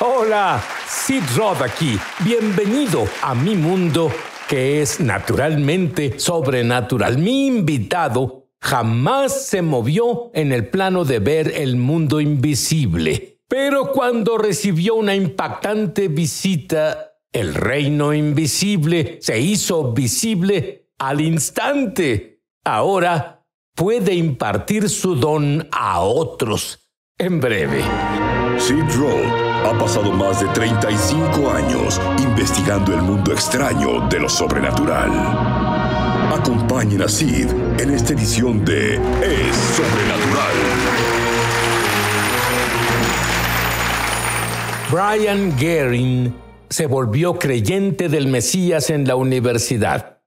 Hola, Sid Rod aquí. Bienvenido a mi mundo que es naturalmente sobrenatural. Mi invitado jamás se movió en el plano de ver el mundo invisible. Pero cuando recibió una impactante visita, el reino invisible se hizo visible al instante. Ahora puede impartir su don a otros. En breve. Sid Roth ha pasado más de 35 años investigando el mundo extraño de lo sobrenatural. Acompañen a Sid en esta edición de Es Sobrenatural. Brian Gehring se volvió creyente del Mesías en la universidad,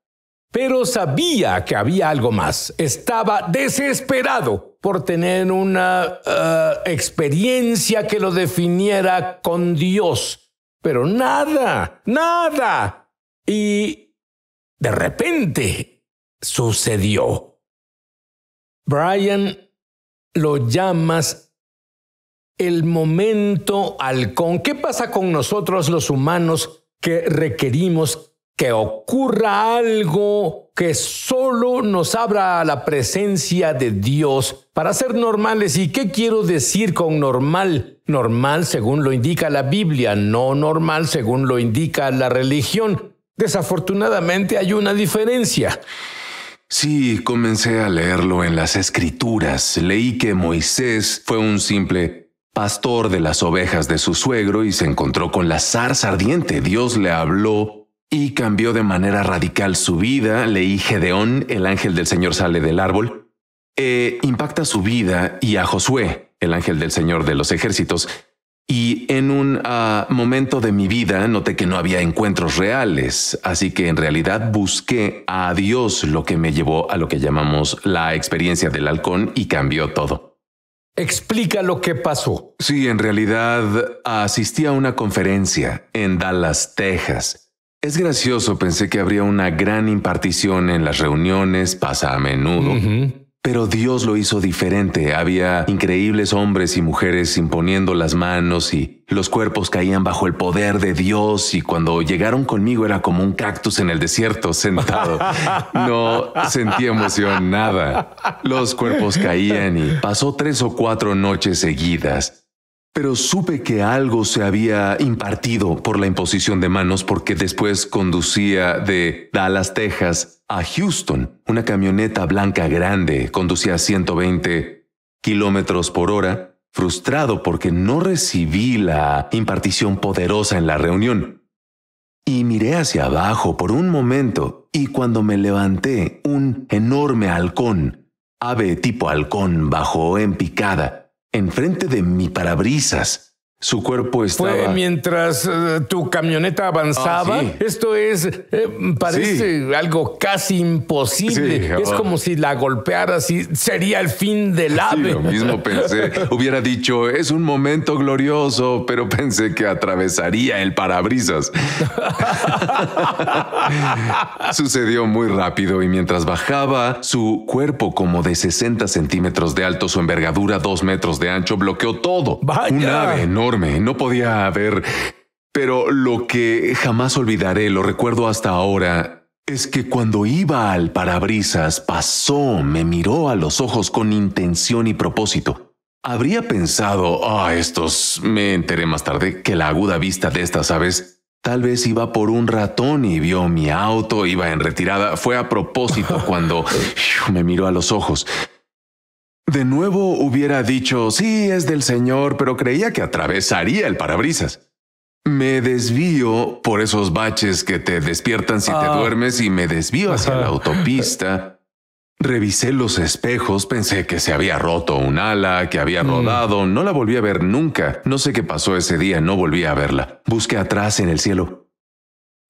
pero sabía que había algo más. Estaba desesperado por tener una eh, experiencia que lo definiera con Dios, pero nada, nada. Y de repente sucedió. Brian, lo llamas el momento halcón. ¿Qué pasa con nosotros los humanos que requerimos que ocurra algo que solo nos abra a la presencia de Dios para ser normales. ¿Y qué quiero decir con normal? Normal según lo indica la Biblia, no normal según lo indica la religión. Desafortunadamente hay una diferencia. Sí, comencé a leerlo en las escrituras. Leí que Moisés fue un simple pastor de las ovejas de su suegro y se encontró con la zarza ardiente. Dios le habló y cambió de manera radical su vida, leí Gedeón, el ángel del Señor sale del árbol, e impacta su vida y a Josué, el ángel del Señor de los ejércitos, y en un ah, momento de mi vida noté que no había encuentros reales, así que en realidad busqué a Dios, lo que me llevó a lo que llamamos la experiencia del halcón y cambió todo. Explica lo que pasó. Sí, en realidad asistí a una conferencia en Dallas, Texas es gracioso, pensé que habría una gran impartición en las reuniones, pasa a menudo. Pero Dios lo hizo diferente. Había increíbles hombres y mujeres imponiendo las manos y los cuerpos caían bajo el poder de Dios y cuando llegaron conmigo era como un cactus en el desierto sentado. No sentí emoción, nada. Los cuerpos caían y pasó tres o cuatro noches seguidas pero supe que algo se había impartido por la imposición de manos porque después conducía de Dallas, Texas, a Houston. Una camioneta blanca grande conducía a 120 kilómetros por hora, frustrado porque no recibí la impartición poderosa en la reunión. Y miré hacia abajo por un momento y cuando me levanté, un enorme halcón, ave tipo halcón, bajó en picada enfrente de mi parabrisas. Su cuerpo estaba... Fue mientras eh, tu camioneta avanzaba. Ah, Esto es, eh, parece algo casi imposible. es oh. como si la golpearas y sería el fin del ave. lo mismo pensé. Hubiera dicho, es un momento glorioso, pero pensé que atravesaría el parabrisas. Sucedió muy rápido y mientras bajaba, su cuerpo como de 60 centímetros de alto, su envergadura 2 metros de ancho, bloqueó todo. Un ave no no podía haber... Pero lo que jamás olvidaré, lo recuerdo hasta ahora, es que cuando iba al parabrisas pasó, me miró a los ojos con intención y propósito. Habría pensado, ah, estos, me enteré más tarde, que la aguda vista de estas aves tal vez iba por un ratón y vio mi auto, iba en retirada. Fue a propósito cuando me miró a los ojos. De nuevo hubiera dicho, sí, es del Señor, pero creía que atravesaría el parabrisas. Me desvío por esos baches que te despiertan si te ah. duermes y me desvío hacia la autopista. Revisé los espejos, pensé que se había roto un ala, que había mm. rodado, no la volví a ver nunca. No sé qué pasó ese día, no volví a verla. Busqué atrás en el cielo.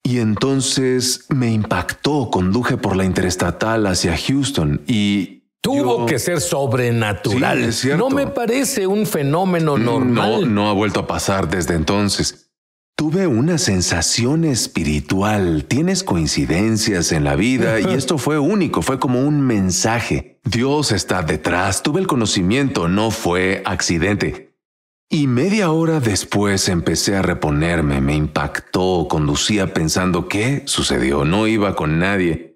Y entonces me impactó, conduje por la interestatal hacia Houston y Tuvo que ser sobrenatural. no me parece un fenómeno normal. No, no ha vuelto a pasar desde entonces. Tuve una sensación espiritual. Tienes coincidencias en la vida y esto fue único, fue como un mensaje. Dios está detrás, tuve el conocimiento, no fue accidente. Y media hora después empecé a reponerme, me impactó, conducía pensando qué sucedió, no iba con nadie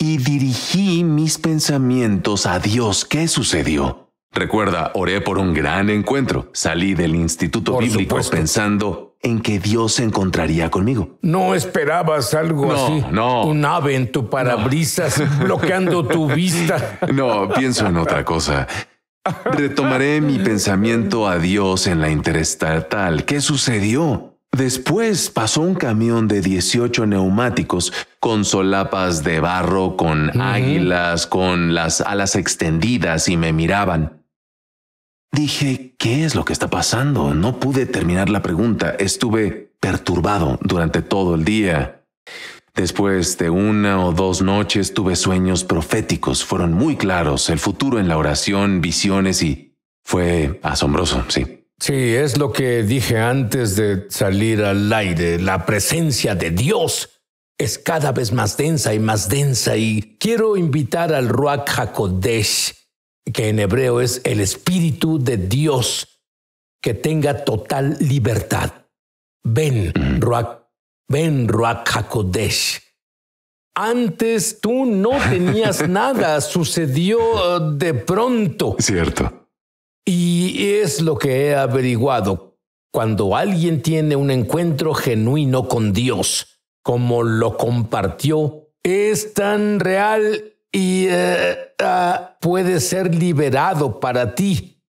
y dirigí mis pensamientos a Dios. ¿Qué sucedió? Recuerda, oré por un gran encuentro. Salí del instituto bíblico pensando en que Dios se encontraría conmigo. No esperabas algo así. No. Un ave en tu parabrisas bloqueando tu vista. No, pienso en otra cosa. Retomaré mi pensamiento a Dios en la interestatal. ¿Qué sucedió? Después pasó un camión de 18 neumáticos con solapas de barro, con águilas, con las alas extendidas y me miraban. Dije, ¿qué es lo que está pasando? No pude terminar la pregunta. Estuve perturbado durante todo el día. Después de una o dos noches tuve sueños proféticos, fueron muy claros, el futuro en la oración, visiones y fue asombroso, sí. Sí, es lo que dije antes de salir al aire, la presencia de Dios es cada vez más densa y más densa y quiero invitar al Ruach HaKodesh, que en hebreo es el Espíritu de Dios, que tenga total libertad. Ven, Ruach, ven, Ruach HaKodesh. Antes tú no tenías nada, sucedió uh, de pronto. Cierto. Y es lo que he averiguado. Cuando alguien tiene un encuentro genuino con Dios, como lo compartió es tan real y eh, ah, puede ser liberado para ti.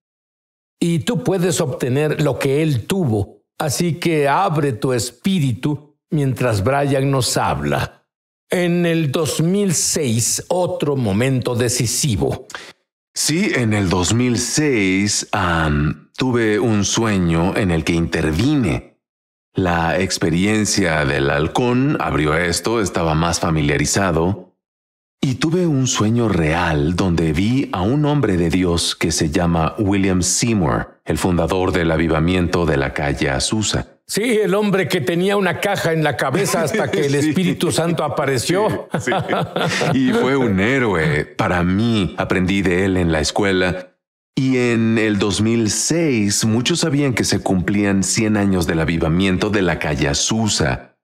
Y tú puedes obtener lo que él tuvo. Así que abre tu espíritu mientras Brian nos habla. En el 2006, otro momento decisivo. Sí, en el 2006 tuve un sueño en el que intervine la experiencia del halcón abrió esto, estaba más familiarizado, y tuve un sueño real donde vi a un hombre de Dios que se llama William Seymour, el fundador del avivamiento de la calle Azusa. Sí, el hombre que tenía una caja en la cabeza hasta que el Espíritu Santo apareció. Y fue un héroe. Para mí, aprendí de él en la escuela y en el 2006 muchos sabían que se cumplían 100 años del avivamiento de la calle Azusa.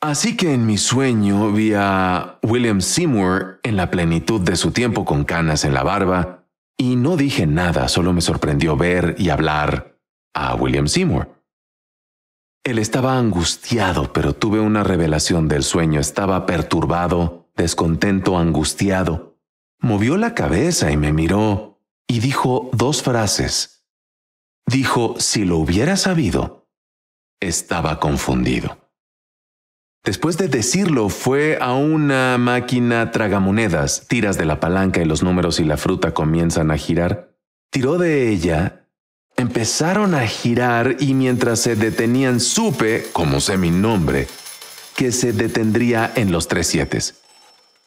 Así que en mi sueño vi a William Seymour en la plenitud de su tiempo con canas en la barba y no dije nada, solo me sorprendió ver y hablar a William Seymour. Él estaba angustiado, pero tuve una revelación del sueño. Estaba perturbado, descontento, angustiado. Movió la cabeza y me miró y dijo dos frases. Dijo, si lo hubiera sabido, estaba confundido. Después de decirlo, fue a una máquina tragamonedas, tiras de la palanca y los números y la fruta comienzan a girar. Tiró de ella, empezaron a girar y mientras se detenían supe, como sé mi nombre, que se detendría en los tres siete.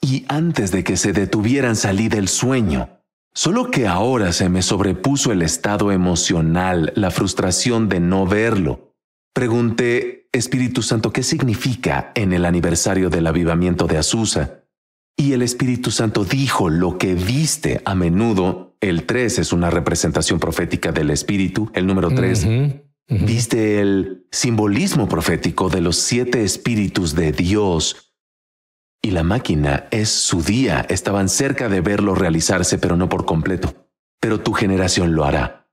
Y antes de que se detuvieran salí del sueño. Solo que ahora se me sobrepuso el estado emocional, la frustración de no verlo. Pregunté, Espíritu Santo, ¿qué significa en el aniversario del avivamiento de Azusa? Y el Espíritu Santo dijo lo que viste a menudo. El 3 es una representación profética del Espíritu, el número 3. Viste el simbolismo profético de los siete espíritus de Dios y la máquina es su día. Estaban cerca de verlo realizarse, pero no por completo. Pero tu generación lo hará.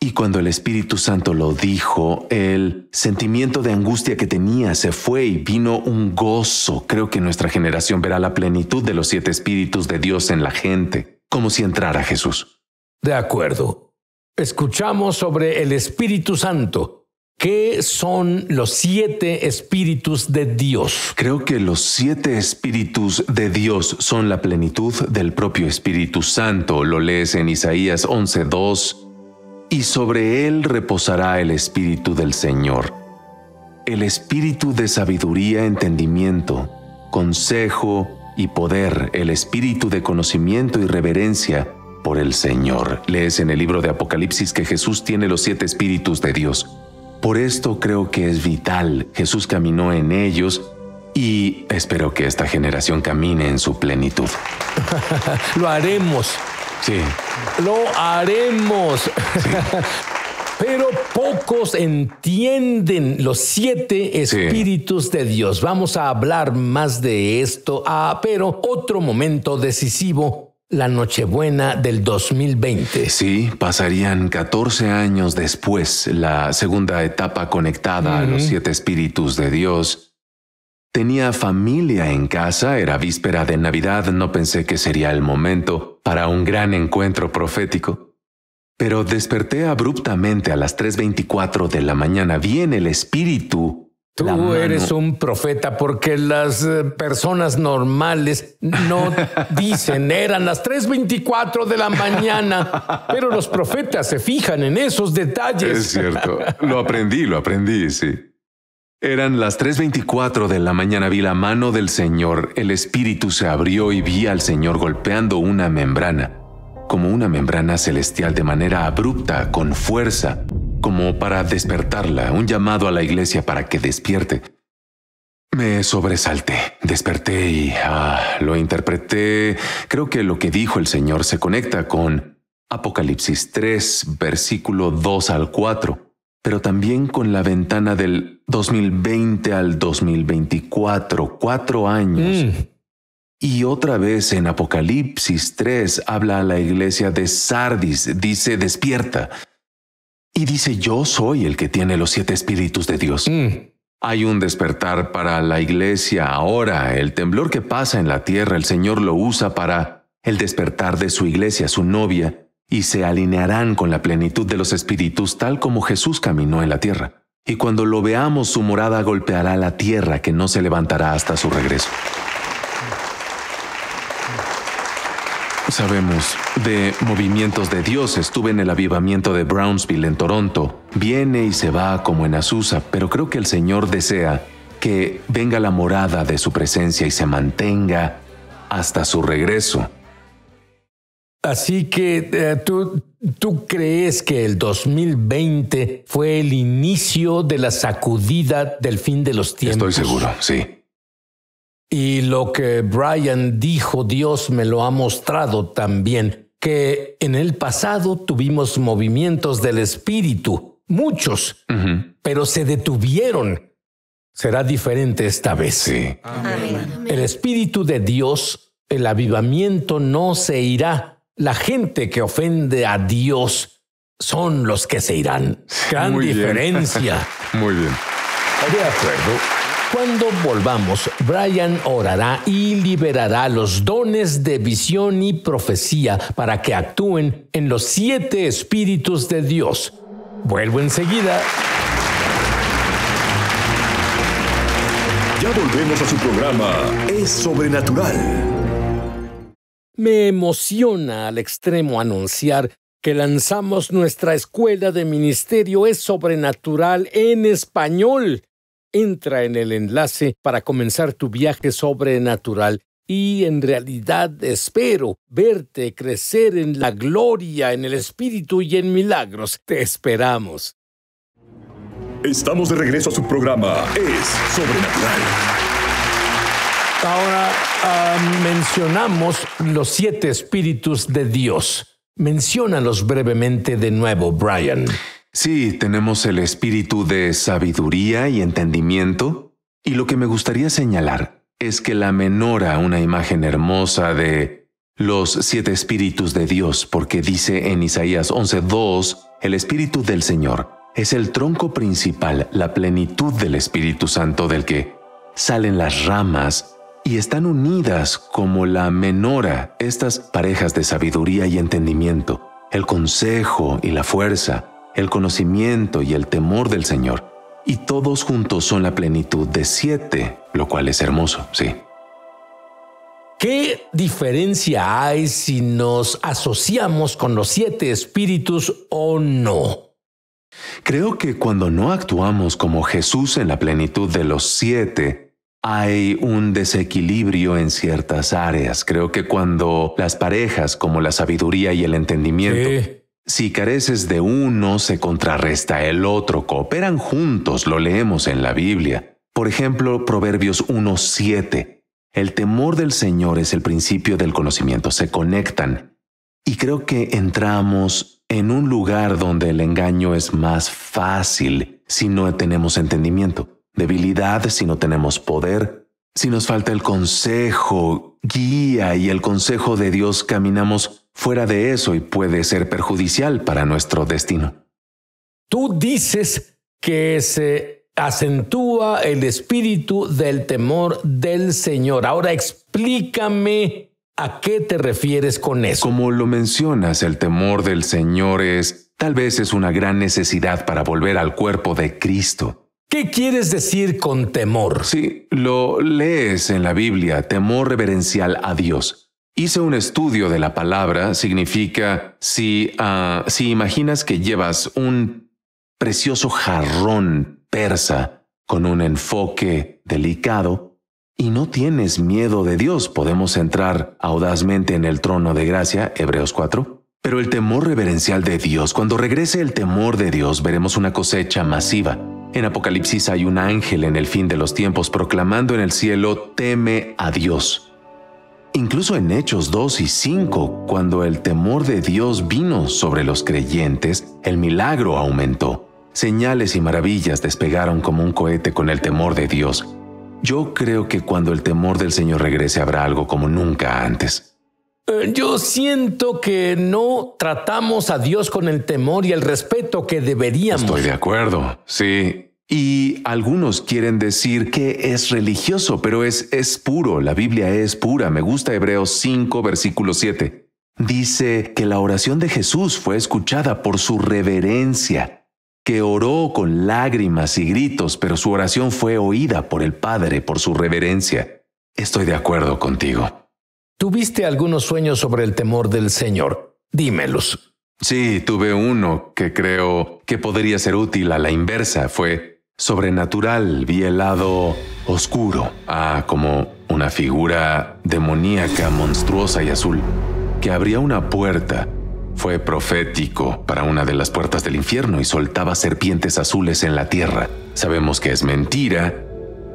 Y cuando el Espíritu Santo lo dijo, el sentimiento de angustia que tenía se fue y vino un gozo. Creo que nuestra generación verá la plenitud de los siete espíritus de Dios en la gente, como si entrara Jesús. De acuerdo. Escuchamos sobre el Espíritu Santo ¿Qué son los siete espíritus de Dios? Creo que los siete espíritus de Dios son la plenitud del propio Espíritu Santo. Lo lees en Isaías 11.2. Y sobre él reposará el Espíritu del Señor. El Espíritu de sabiduría, entendimiento, consejo y poder. El Espíritu de conocimiento y reverencia por el Señor. Lees en el libro de Apocalipsis que Jesús tiene los siete espíritus de Dios. Por esto creo que es vital. Jesús caminó en ellos y espero que esta generación camine en su plenitud. Lo haremos. Sí. Lo haremos. Pero pocos entienden los siete espíritus de Dios. Vamos a hablar más de esto, ah, pero otro momento decisivo la Nochebuena del 2020. Sí, pasarían 14 años después la segunda etapa conectada a los siete espíritus de Dios. Tenía familia en casa, era víspera de Navidad, no pensé que sería el momento para un gran encuentro profético. Pero desperté abruptamente a las 3.24 de la mañana, vi en el espíritu Tú eres un profeta porque las eh, personas normales no dicen, eran las 3.24 de la mañana, pero los profetas se fijan en esos detalles. Es cierto, lo aprendí, lo aprendí, sí. Eran las 3.24 de la mañana, vi la mano del Señor, el espíritu se abrió y vi al Señor golpeando una membrana, como una membrana celestial de manera abrupta, con fuerza como para despertarla, un llamado a la iglesia para que despierte. Me sobresalté, desperté y ah, lo interpreté. Creo que lo que dijo el Señor se conecta con Apocalipsis 3, versículo 2 al 4, pero también con la ventana del 2020 al 2024, cuatro años. Mm. Y otra vez en Apocalipsis 3 habla a la iglesia de Sardis, dice, despierta y dice, yo soy el que tiene los siete espíritus de Dios. Mm. Hay un despertar para la iglesia ahora. El temblor que pasa en la tierra, el Señor lo usa para el despertar de su iglesia, su novia, y se alinearán con la plenitud de los espíritus tal como Jesús caminó en la tierra. Y cuando lo veamos, su morada golpeará la tierra que no se levantará hasta su regreso. Sabemos de movimientos de Dios. Estuve en el avivamiento de Brownsville, en Toronto. Viene y se va como en Azusa, pero creo que el Señor desea que venga la morada de su presencia y se mantenga hasta su regreso. Así que eh, tú, tú crees que el 2020 fue el inicio de la sacudida del fin de los tiempos. Estoy seguro, sí. Y lo que Brian dijo, Dios me lo ha mostrado también, que en el pasado tuvimos movimientos del espíritu, muchos, pero se detuvieron. Será diferente esta vez. El espíritu de Dios, el avivamiento no se irá. La gente que ofende a Dios son los que se irán. Gran diferencia. Muy bien. De acuerdo. Cuando volvamos, Brian orará y liberará los dones de visión y profecía para que actúen en los siete espíritus de Dios. Vuelvo enseguida. Ya volvemos a su programa Es Sobrenatural. Me emociona al extremo anunciar que lanzamos nuestra escuela de ministerio Es Sobrenatural en español entra en el enlace para comenzar tu viaje sobrenatural y en realidad espero verte crecer en la gloria, en el Espíritu y en milagros. Te esperamos. Estamos de regreso a su programa. Es sobrenatural. Ahora ah, mencionamos los siete espíritus de Dios. Menciónalos brevemente de nuevo, Brian. Sí, tenemos el espíritu de sabiduría y entendimiento, y lo que me gustaría señalar es que la menora una imagen hermosa de los siete espíritus de Dios, porque dice en Isaías 11:2, el espíritu del Señor es el tronco principal, la plenitud del Espíritu Santo del que salen las ramas y están unidas como la menora, estas parejas de sabiduría y entendimiento, el consejo y la fuerza, el conocimiento y el temor del Señor, y todos juntos son la plenitud de siete, lo cual es hermoso, sí. ¿Qué diferencia hay si nos asociamos con los siete espíritus o no? Creo que cuando no actuamos como Jesús en la plenitud de los siete, hay un desequilibrio en ciertas áreas. Creo que cuando las parejas, como la sabiduría y el entendimiento, si careces de uno, se contrarresta el otro, cooperan juntos, lo leemos en la Biblia. Por ejemplo, Proverbios 1.7. El temor del Señor es el principio del conocimiento, se conectan. Y creo que entramos en un lugar donde el engaño es más fácil si no tenemos entendimiento, debilidad si no tenemos poder, si nos falta el consejo, guía y el consejo de Dios, caminamos fuera de eso y puede ser perjudicial para nuestro destino. Tú dices que se acentúa el espíritu del temor del Señor. Ahora explícame ¿A qué te refieres con eso? Como lo mencionas, el temor del Señor es, tal vez es una gran necesidad para volver al cuerpo de Cristo. ¿Qué quieres decir con temor? Sí, lo lees en la Biblia, temor reverencial a Dios. Hice un estudio de la palabra, significa ah, si, imaginas que llevas un precioso jarrón persa con un enfoque delicado y no tienes miedo de Dios, podemos entrar audazmente en el trono de gracia, Hebreos 4. Pero el temor reverencial de Dios, cuando regrese el temor de Dios, veremos una cosecha masiva. En Apocalipsis hay un ángel en el fin de los tiempos proclamando en el cielo, teme a Dios Incluso en Hechos 2 y 5, cuando el temor de Dios vino sobre los creyentes, el milagro aumentó. Señales y maravillas despegaron como un cohete con el temor de Dios. Yo creo que cuando el temor del Señor regrese habrá algo como nunca antes. Eh, yo siento que no tratamos a Dios con el temor y el respeto que deberíamos. Estoy de acuerdo, sí. Y algunos quieren decir que es religioso, pero es, es puro, la Biblia es pura. Me gusta Hebreos 5, versículo 7. Dice que la oración de Jesús fue escuchada por su reverencia, que oró con lágrimas y gritos, pero su oración fue oída por el Padre por su reverencia. Estoy de acuerdo contigo. ¿Tuviste algunos sueños sobre el temor del Señor? Dímelos. Sí, tuve uno que creo que podría ser útil a la inversa. Fue Sobrenatural vi el lado oscuro. Ah, como una figura demoníaca, monstruosa y azul, que abría una puerta. Fue profético para una de las puertas del infierno y soltaba serpientes azules en la tierra. Sabemos que es mentira,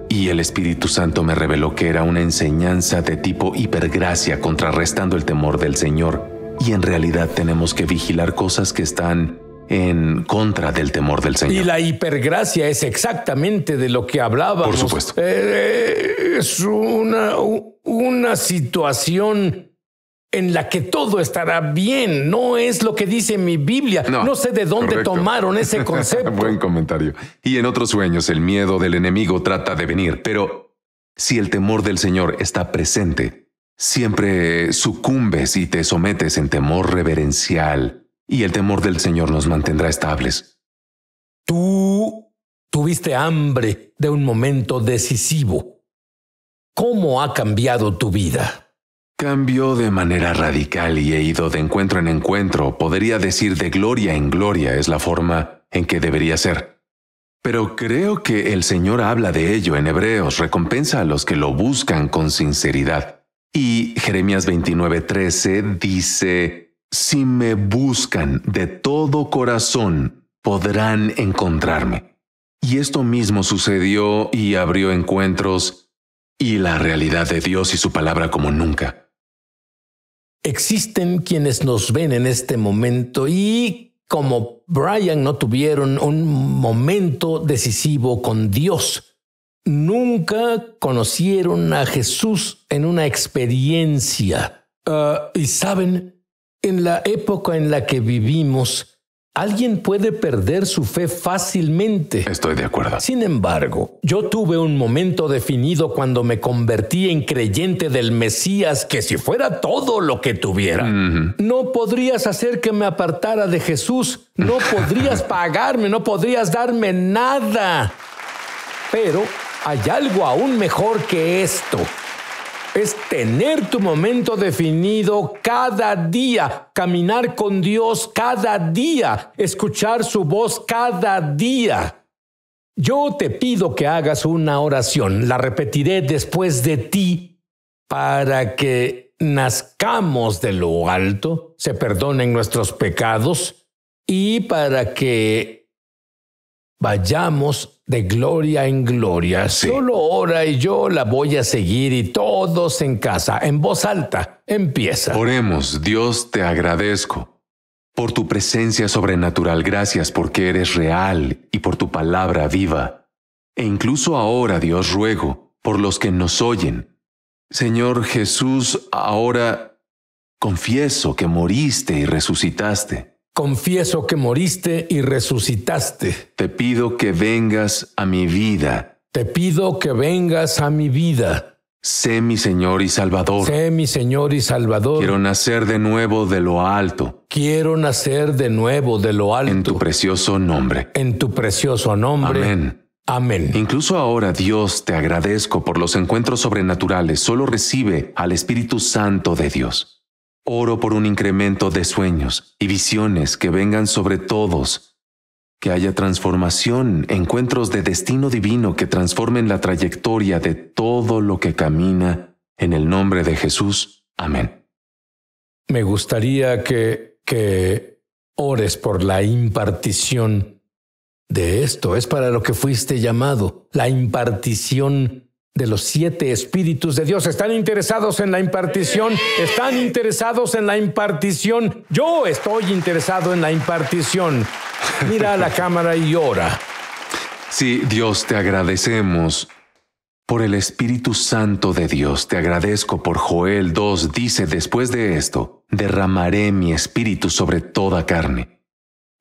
y el Espíritu Santo me reveló que era una enseñanza de tipo hipergracia contrarrestando el temor del Señor. Y en realidad tenemos que vigilar cosas que están en contra del temor del Señor. Y la hipergracia es exactamente de lo que hablaba. Por supuesto. Eh, eh, es una, una situación en la que todo estará bien. No es lo que dice mi Biblia. No, sé de dónde tomaron ese concepto. Buen comentario. Y en otros sueños el miedo del enemigo trata de venir, pero si el temor del Señor está presente, siempre sucumbes y te sometes en temor reverencial y el temor del Señor nos mantendrá estables. Tú tuviste hambre de un momento decisivo. ¿Cómo ha cambiado tu vida? Cambió de manera radical y he ido de encuentro en encuentro, podría decir de gloria en gloria es la forma en que debería ser. Pero creo que el Señor habla de ello en Hebreos, recompensa a los que lo buscan con sinceridad. Y Jeremías 29:13 dice, si me buscan de todo corazón, podrán encontrarme. Y esto mismo sucedió y abrió encuentros y la realidad de Dios y su palabra como nunca. Existen quienes nos ven en este momento y como Brian no tuvieron un momento decisivo con Dios. Nunca conocieron a Jesús en una experiencia. Ah, y saben, en la época en la que vivimos, alguien puede perder su fe fácilmente. Estoy de acuerdo. Sin embargo, yo tuve un momento definido cuando me convertí en creyente del Mesías que si fuera todo lo que tuviera, no podrías hacer que me apartara de Jesús, no podrías pagarme, no podrías darme nada. Pero hay algo aún mejor que esto es tener tu momento definido cada día, caminar con Dios cada día, escuchar su voz cada día. Yo te pido que hagas una oración, la repetiré después de ti, para que nazcamos de lo alto, se perdonen nuestros pecados y para que vayamos de gloria en gloria. Solo ora y yo la voy a seguir y todos en casa, en voz alta, empieza. Oremos, Dios, te agradezco por tu presencia sobrenatural. Gracias porque eres real y por tu palabra viva. E incluso ahora, Dios, ruego por los que nos oyen. Señor Jesús, ahora confieso que moriste y resucitaste confieso que moriste y resucitaste. Te pido que vengas a mi vida. Te pido que vengas a mi vida. Sé mi Señor y Salvador. Sé mi Señor y Salvador. Quiero nacer de nuevo de lo alto. Quiero nacer de nuevo de lo alto. En tu precioso nombre. En tu precioso nombre. Amén. Amén. Incluso ahora, Dios, te agradezco por los encuentros sobrenaturales. Solo recibe al Espíritu Santo de Dios. Oro por un incremento de sueños y visiones que vengan sobre todos, que haya transformación, encuentros de destino divino que transformen la trayectoria de todo lo que camina en el nombre de Jesús. Amén. Me gustaría que, que ores por la impartición de esto. Es para lo que fuiste llamado, la impartición de los siete espíritus de Dios. Están interesados en la impartición, están interesados en la impartición. Yo estoy interesado en la impartición. Mira a la cámara y ora. Sí, Dios, te agradecemos. Por el Espíritu Santo de Dios, te agradezco por Joel 2, dice después de esto, derramaré mi espíritu sobre toda carne.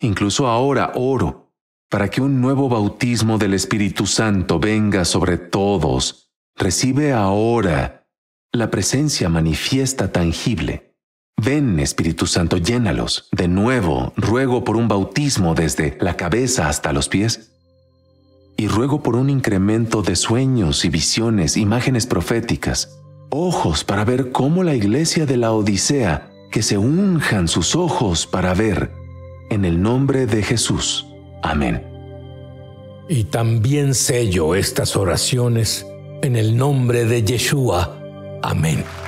Incluso ahora oro para que un nuevo bautismo del Espíritu Santo venga sobre todos Recibe ahora la presencia manifiesta tangible. Ven, Espíritu Santo, llénalos. De nuevo, ruego por un bautismo desde la cabeza hasta los pies. Y ruego por un incremento de sueños y visiones, imágenes proféticas, ojos para ver cómo la iglesia de la Odisea, que se unjan sus ojos para ver, en el nombre de Jesús. Amén. Y también sello estas oraciones en el nombre de Yeshua. Amén.